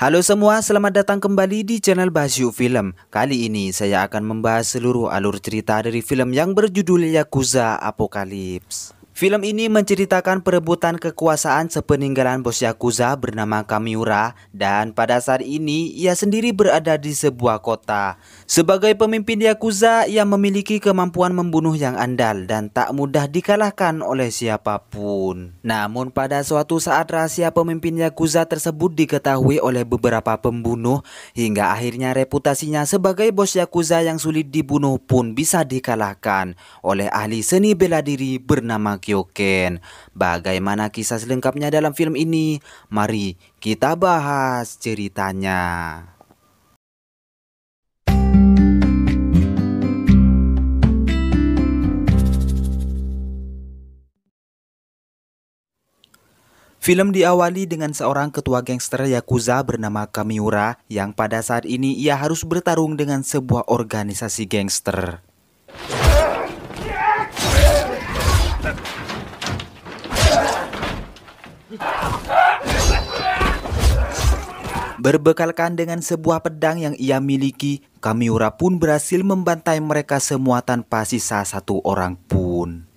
Halo semua, selamat datang kembali di channel Basyu Film. Kali ini saya akan membahas seluruh alur cerita dari film yang berjudul Yakuza Apocalypse. Film ini menceritakan perebutan kekuasaan sepeninggalan bos Yakuza bernama Kamiura dan pada saat ini ia sendiri berada di sebuah kota. Sebagai pemimpin Yakuza, ia memiliki kemampuan membunuh yang andal dan tak mudah dikalahkan oleh siapapun. Namun pada suatu saat rahasia pemimpin Yakuza tersebut diketahui oleh beberapa pembunuh hingga akhirnya reputasinya sebagai bos Yakuza yang sulit dibunuh pun bisa dikalahkan oleh ahli seni bela diri bernama Hyoken. Bagaimana kisah selengkapnya dalam film ini? Mari kita bahas ceritanya. Film diawali dengan seorang ketua gangster Yakuza bernama Kamiura yang pada saat ini ia harus bertarung dengan sebuah organisasi gangster. Berbekalkan dengan sebuah pedang yang ia miliki, Kamiura pun berhasil membantai mereka semua tanpa sisa satu orang pun.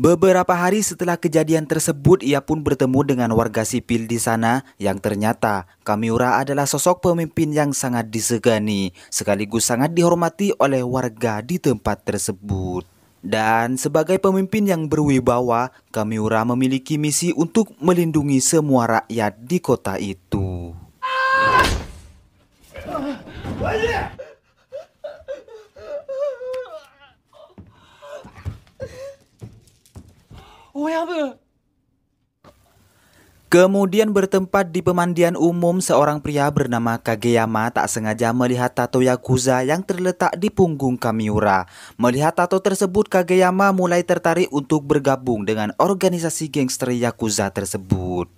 Beberapa hari setelah kejadian tersebut, ia pun bertemu dengan warga sipil di sana yang ternyata Kamiura adalah sosok pemimpin yang sangat disegani, sekaligus sangat dihormati oleh warga di tempat tersebut. Dan sebagai pemimpin yang berwibawa, Kamiura memiliki misi untuk melindungi semua rakyat di kota itu. Oh, ya, Kemudian bertempat di pemandian umum, seorang pria bernama Kageyama tak sengaja melihat tato Yakuza yang terletak di punggung Kamiura. Melihat tato tersebut, Kageyama mulai tertarik untuk bergabung dengan organisasi gangster Yakuza tersebut.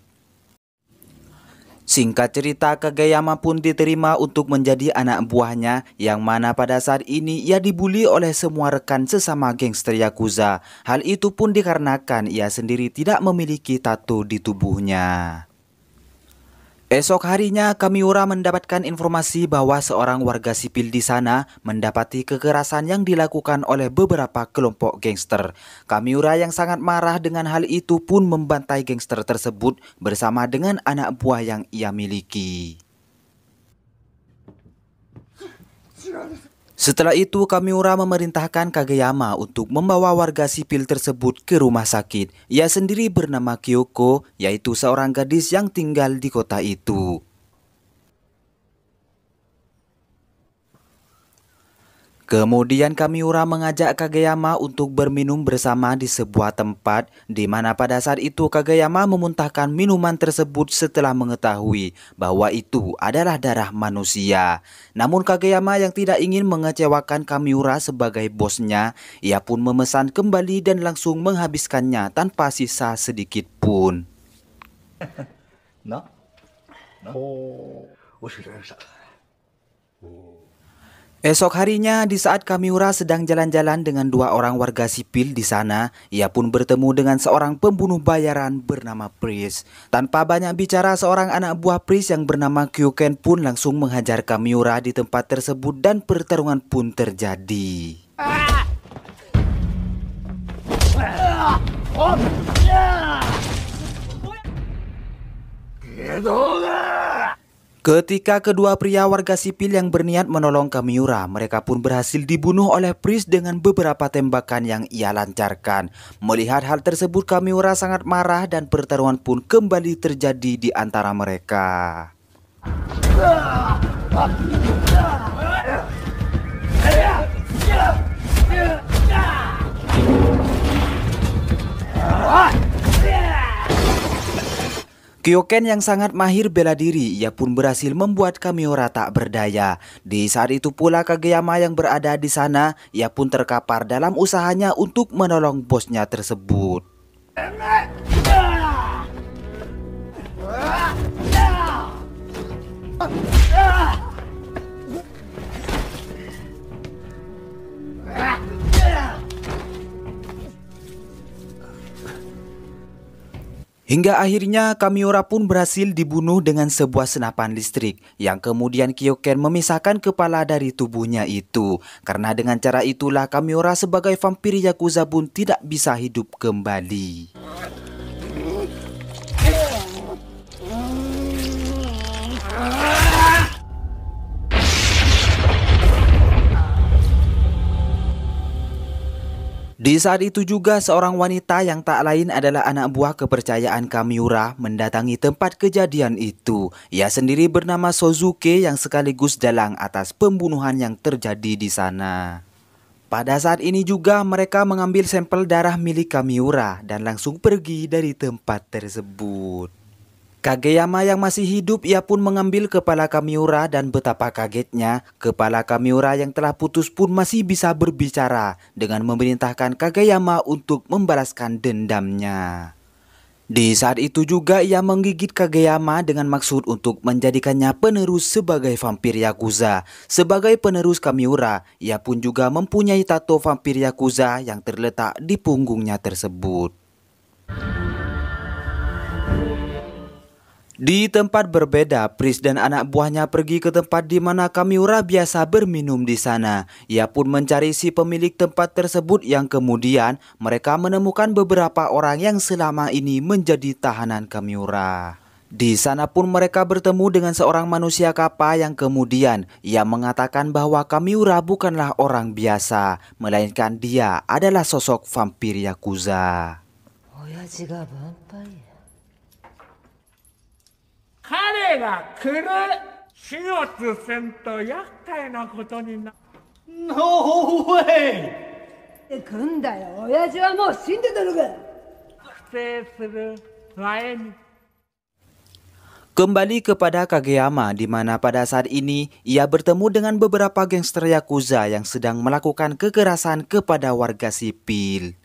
Singkat cerita, Kageyama pun diterima untuk menjadi anak buahnya yang mana pada saat ini ia dibully oleh semua rekan sesama gangster Yakuza. Hal itu pun dikarenakan ia sendiri tidak memiliki tato di tubuhnya. Esok harinya Kamiura mendapatkan informasi bahwa seorang warga sipil di sana mendapati kekerasan yang dilakukan oleh beberapa kelompok gangster. Kamiura yang sangat marah dengan hal itu pun membantai gangster tersebut bersama dengan anak buah yang ia miliki. Setelah itu, Kamiura memerintahkan Kageyama untuk membawa warga sipil tersebut ke rumah sakit. Ia sendiri bernama Kyoko, yaitu seorang gadis yang tinggal di kota itu. Kemudian Kamiura mengajak Kageyama untuk berminum bersama di sebuah tempat di mana pada saat itu Kageyama memuntahkan minuman tersebut setelah mengetahui bahwa itu adalah darah manusia. Namun Kageyama yang tidak ingin mengecewakan Kamiura sebagai bosnya, ia pun memesan kembali dan langsung menghabiskannya tanpa sisa sedikit pun. Nah, Oh, oh. oh. Esok harinya, di saat Kamiura sedang jalan-jalan dengan dua orang warga sipil di sana, ia pun bertemu dengan seorang pembunuh bayaran bernama Pris. Tanpa banyak bicara, seorang anak buah Pris yang bernama Kyuken pun langsung menghajar Kamiura di tempat tersebut dan pertarungan pun terjadi. Ah! Ah! Oh! Yeah! Ketika kedua pria warga sipil yang berniat menolong Kamiura, mereka pun berhasil dibunuh oleh Pris dengan beberapa tembakan yang ia lancarkan. Melihat hal tersebut, Kamiura sangat marah dan pertarungan pun kembali terjadi di antara mereka. Ah! Kyoken yang sangat mahir bela diri, ia pun berhasil membuat Kamiura tak berdaya. Di saat itu pula Kageyama yang berada di sana, ia pun terkapar dalam usahanya untuk menolong bosnya tersebut. Ah! Hingga akhirnya Kamiura pun berhasil dibunuh dengan sebuah senapan listrik yang kemudian Kyoken memisahkan kepala dari tubuhnya itu. Karena dengan cara itulah Kamiura sebagai vampir Yakuza pun tidak bisa hidup kembali. Di saat itu juga seorang wanita yang tak lain adalah anak buah kepercayaan Kamiura mendatangi tempat kejadian itu. Ia sendiri bernama Sozuke yang sekaligus dalang atas pembunuhan yang terjadi di sana. Pada saat ini juga mereka mengambil sampel darah milik Kamiura dan langsung pergi dari tempat tersebut. Kageyama yang masih hidup ia pun mengambil kepala Kamiura dan betapa kagetnya kepala Kamiura yang telah putus pun masih bisa berbicara dengan memerintahkan Kageyama untuk membalaskan dendamnya. Di saat itu juga ia menggigit Kageyama dengan maksud untuk menjadikannya penerus sebagai vampir Yakuza. Sebagai penerus Kamiura, ia pun juga mempunyai tato vampir Yakuza yang terletak di punggungnya tersebut. Di tempat berbeda, Pris dan anak buahnya pergi ke tempat di mana Kamiura biasa berminum di sana. Ia pun mencari si pemilik tempat tersebut yang kemudian mereka menemukan beberapa orang yang selama ini menjadi tahanan Kamiura. Di sana pun mereka bertemu dengan seorang manusia kapa yang kemudian ia mengatakan bahwa Kamiura bukanlah orang biasa, melainkan dia adalah sosok vampir Yakuza. jika vampir way! 来んだよ親父はもう死んでたのか不正する前に Kembali kepada Kageyama di mana pada saat ini ia bertemu dengan beberapa gangster Yakuza yang sedang melakukan kekerasan kepada warga sipil.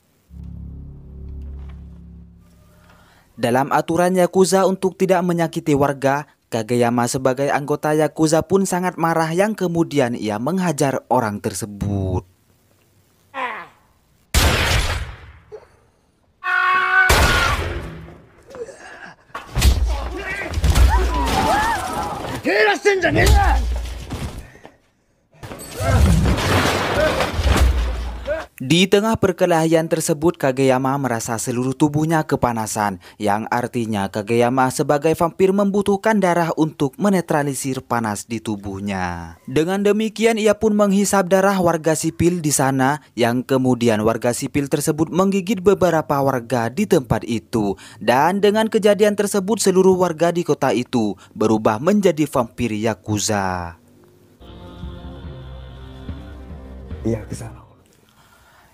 Dalam aturan Yakuza untuk tidak menyakiti warga, Kageyama sebagai anggota Yakuza pun sangat marah yang kemudian ia menghajar orang tersebut. Ah. Ah. Di tengah perkelahian tersebut, Kageyama merasa seluruh tubuhnya kepanasan, yang artinya Kageyama sebagai vampir membutuhkan darah untuk menetralisir panas di tubuhnya. Dengan demikian, ia pun menghisap darah warga sipil di sana, yang kemudian warga sipil tersebut menggigit beberapa warga di tempat itu. Dan dengan kejadian tersebut, seluruh warga di kota itu berubah menjadi vampir Yakuza. Iya, Yakuza.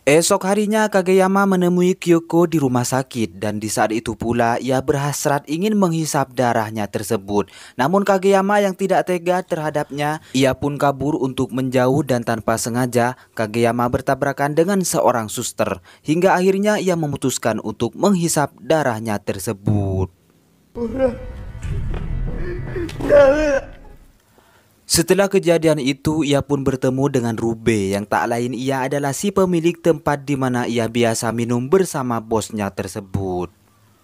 Esok harinya Kageyama menemui Kyoko di rumah sakit dan di saat itu pula ia berhasrat ingin menghisap darahnya tersebut. Namun Kageyama yang tidak tega terhadapnya, ia pun kabur untuk menjauh dan tanpa sengaja Kageyama bertabrakan dengan seorang suster. Hingga akhirnya ia memutuskan untuk menghisap darahnya tersebut. Setelah kejadian itu, ia pun bertemu dengan Rube yang tak lain ia adalah si pemilik tempat di mana ia biasa minum bersama bosnya tersebut.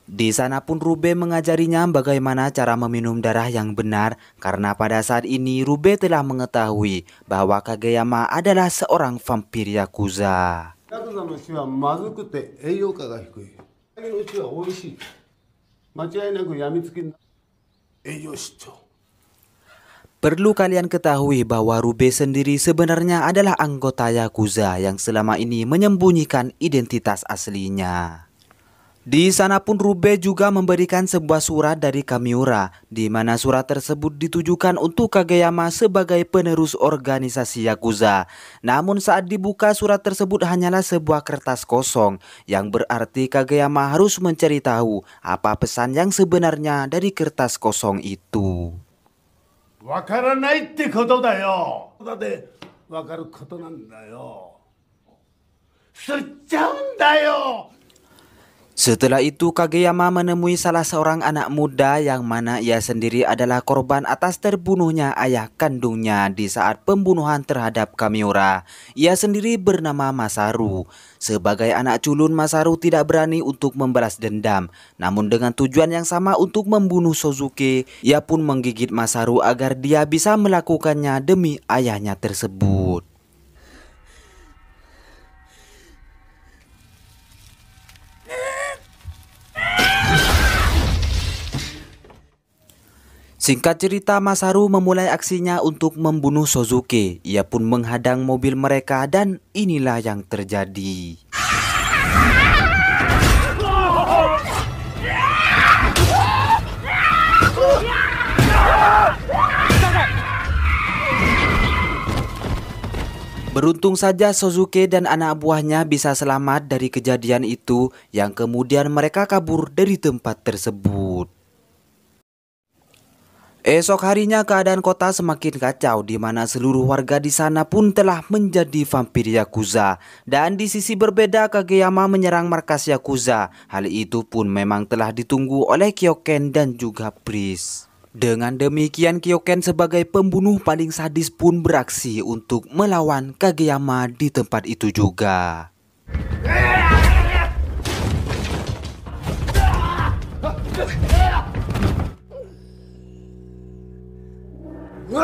Di sana pun Rube mengajarinya bagaimana cara meminum darah yang benar karena pada saat ini Rube telah mengetahui bahwa Kageyama adalah seorang vampir Yakuza. Yakuza Perlu kalian ketahui bahwa Rube sendiri sebenarnya adalah anggota Yakuza yang selama ini menyembunyikan identitas aslinya. Di sana pun Rube juga memberikan sebuah surat dari Kamiura, di mana surat tersebut ditujukan untuk Kageyama sebagai penerus organisasi Yakuza. Namun saat dibuka surat tersebut hanyalah sebuah kertas kosong, yang berarti Kageyama harus mencari tahu apa pesan yang sebenarnya dari kertas kosong itu. わからないってことだよだってわかることなんだよ吸っちゃうんだよ Setelah itu Kageyama menemui salah seorang anak muda yang mana ia sendiri adalah korban atas terbunuhnya ayah kandungnya di saat pembunuhan terhadap Kamiura. Ia sendiri bernama Masaru. Sebagai anak culun Masaru tidak berani untuk membalas dendam. Namun dengan tujuan yang sama untuk membunuh Suzuki, ia pun menggigit Masaru agar dia bisa melakukannya demi ayahnya tersebut. Singkat cerita, Masaru memulai aksinya untuk membunuh Suzuki. Ia pun menghadang mobil mereka dan inilah yang terjadi. Beruntung saja Suzuki dan anak buahnya bisa selamat dari kejadian itu yang kemudian mereka kabur dari tempat tersebut. Esok harinya keadaan kota semakin kacau di mana seluruh warga di sana pun telah menjadi vampir Yakuza. Dan di sisi berbeda Kageyama menyerang markas Yakuza. Hal itu pun memang telah ditunggu oleh Kyoken dan juga Pris Dengan demikian Kyoken sebagai pembunuh paling sadis pun beraksi untuk melawan Kageyama di tempat itu juga. Di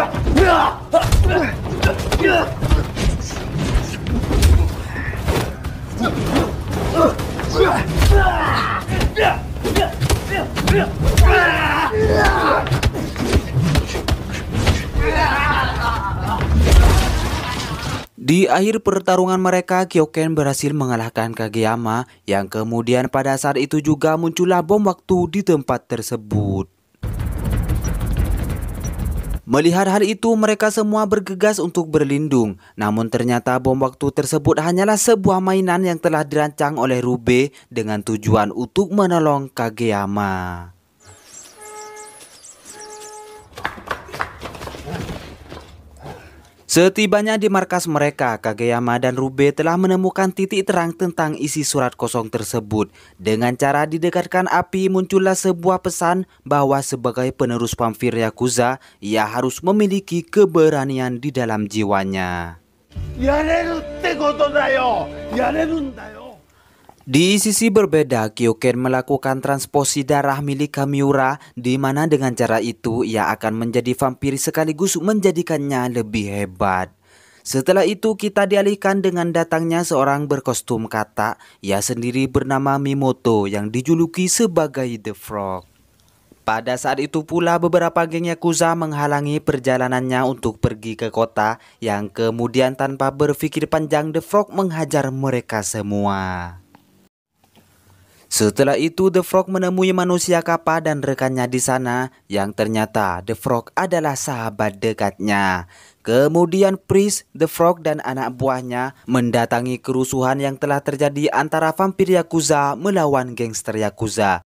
akhir pertarungan mereka, Kyoken berhasil mengalahkan Kageyama yang kemudian pada saat itu juga muncullah bom waktu di tempat tersebut. Melihat hal itu, mereka semua bergegas untuk berlindung. Namun ternyata bom waktu tersebut hanyalah sebuah mainan yang telah dirancang oleh Rube dengan tujuan untuk menolong Kageyama. Setibanya di markas mereka, Kageyama dan Rube telah menemukan titik terang tentang isi surat kosong tersebut. Dengan cara didekatkan api, muncullah sebuah pesan bahwa sebagai penerus vampir Yakuza, ia harus memiliki keberanian di dalam jiwanya. Yareru di sisi berbeda, Kyoken melakukan transposi darah milik Kamiura, di mana dengan cara itu ia akan menjadi vampir sekaligus menjadikannya lebih hebat. Setelah itu kita dialihkan dengan datangnya seorang berkostum kata, ia sendiri bernama Mimoto yang dijuluki sebagai The Frog. Pada saat itu pula beberapa geng Yakuza menghalangi perjalanannya untuk pergi ke kota yang kemudian tanpa berpikir panjang The Frog menghajar mereka semua. Setelah itu The Frog menemui manusia kapal dan rekannya di sana yang ternyata The Frog adalah sahabat dekatnya. Kemudian Priest, The Frog dan anak buahnya mendatangi kerusuhan yang telah terjadi antara vampir Yakuza melawan gangster Yakuza.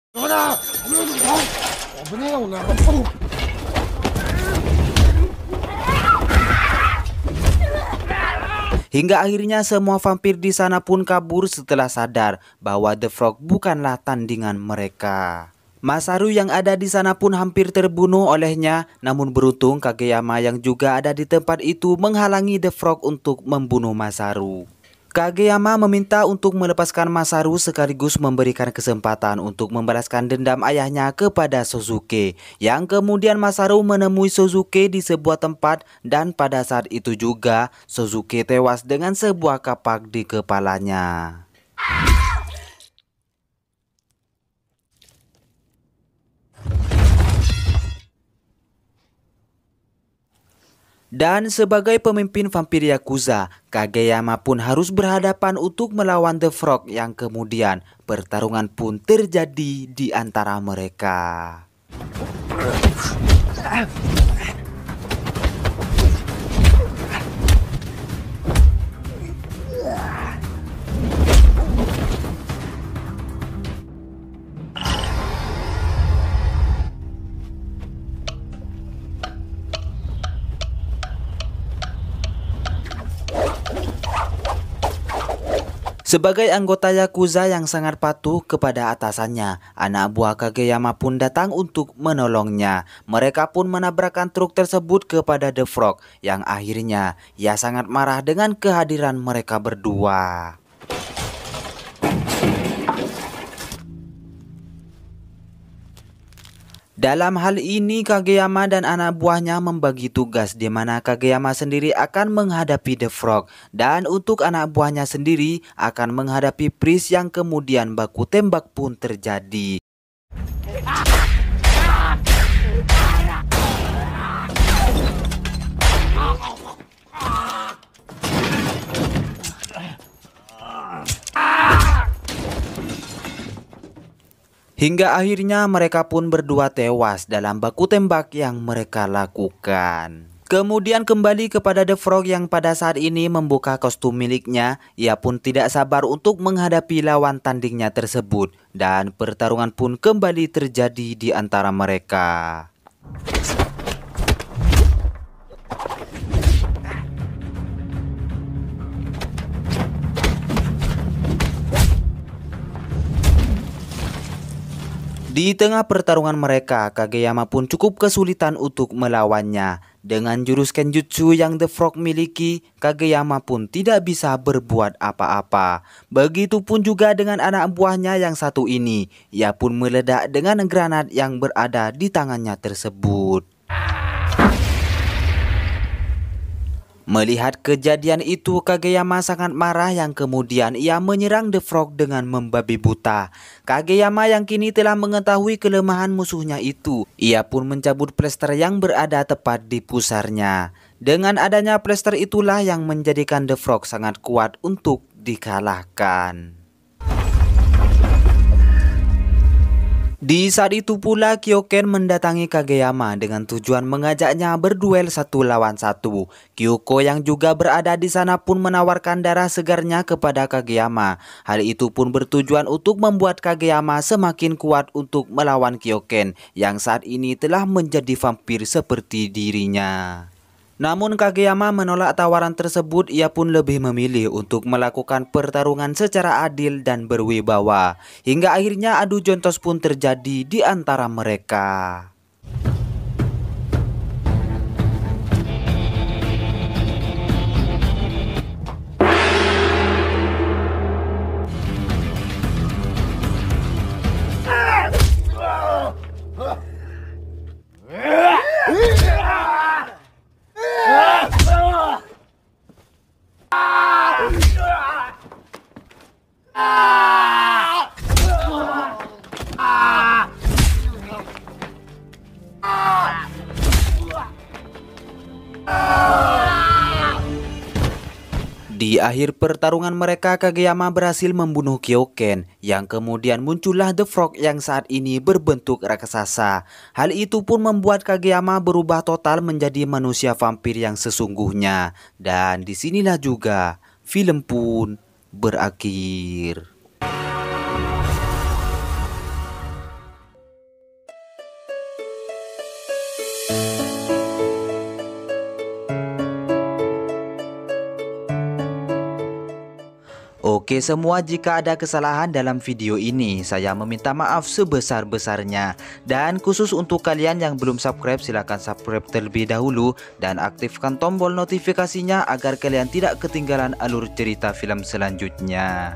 Hingga akhirnya semua vampir di sana pun kabur setelah sadar bahwa The Frog bukanlah tandingan mereka. Masaru yang ada di sana pun hampir terbunuh olehnya, namun beruntung Kageyama yang juga ada di tempat itu menghalangi The Frog untuk membunuh Masaru. Kageyama meminta untuk melepaskan Masaru sekaligus memberikan kesempatan untuk membalaskan dendam ayahnya kepada Suzuki yang kemudian Masaru menemui Suzuki di sebuah tempat dan pada saat itu juga Suzuki tewas dengan sebuah kapak di kepalanya. Dan sebagai pemimpin vampir Yakuza, Kageyama pun harus berhadapan untuk melawan The Frog yang kemudian pertarungan pun terjadi di antara mereka. Sebagai anggota Yakuza yang sangat patuh kepada atasannya, anak buah Kageyama pun datang untuk menolongnya. Mereka pun menabrakkan truk tersebut kepada The Frog yang akhirnya ia sangat marah dengan kehadiran mereka berdua. Dalam hal ini Kageyama dan anak buahnya membagi tugas di mana Kageyama sendiri akan menghadapi The Frog dan untuk anak buahnya sendiri akan menghadapi Pris yang kemudian baku tembak pun terjadi. Hingga akhirnya mereka pun berdua tewas dalam baku tembak yang mereka lakukan. Kemudian kembali kepada The Frog yang pada saat ini membuka kostum miliknya. Ia pun tidak sabar untuk menghadapi lawan tandingnya tersebut. Dan pertarungan pun kembali terjadi di antara mereka. Di tengah pertarungan mereka, Kageyama pun cukup kesulitan untuk melawannya. Dengan jurus Kenjutsu yang The Frog miliki, Kageyama pun tidak bisa berbuat apa-apa. Begitupun juga dengan anak buahnya yang satu ini. Ia pun meledak dengan granat yang berada di tangannya tersebut. Melihat kejadian itu, Kageyama sangat marah yang kemudian ia menyerang The Frog dengan membabi buta. Kageyama yang kini telah mengetahui kelemahan musuhnya itu, ia pun mencabut plester yang berada tepat di pusarnya. Dengan adanya plester itulah yang menjadikan The Frog sangat kuat untuk dikalahkan. Di saat itu pula Kyoken mendatangi Kageyama dengan tujuan mengajaknya berduel satu lawan satu. Kyoko yang juga berada di sana pun menawarkan darah segarnya kepada Kageyama. Hal itu pun bertujuan untuk membuat Kageyama semakin kuat untuk melawan Kyoken yang saat ini telah menjadi vampir seperti dirinya. Namun Kageyama menolak tawaran tersebut ia pun lebih memilih untuk melakukan pertarungan secara adil dan berwibawa Hingga akhirnya adu jontos pun terjadi di antara mereka Di akhir pertarungan mereka, Kageyama berhasil membunuh Kyoken, yang kemudian muncullah The Frog yang saat ini berbentuk raksasa. Hal itu pun membuat Kageyama berubah total menjadi manusia vampir yang sesungguhnya. Dan disinilah juga film pun berakhir. Oke semua jika ada kesalahan dalam video ini saya meminta maaf sebesar-besarnya Dan khusus untuk kalian yang belum subscribe silahkan subscribe terlebih dahulu Dan aktifkan tombol notifikasinya agar kalian tidak ketinggalan alur cerita film selanjutnya